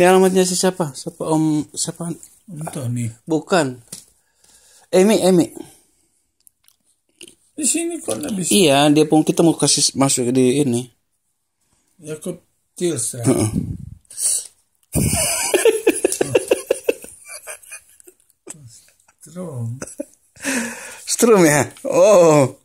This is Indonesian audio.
Ini alamatnya si siapa? Siapa Om siapa? Tony. Bukan. Emi, Emi. Di sini kok nggak bisa. Iya, dia pun kita mau kasih masuk di ini. Ya, kok Tils ya. Uh -uh. Strum. Strum ya. Oh.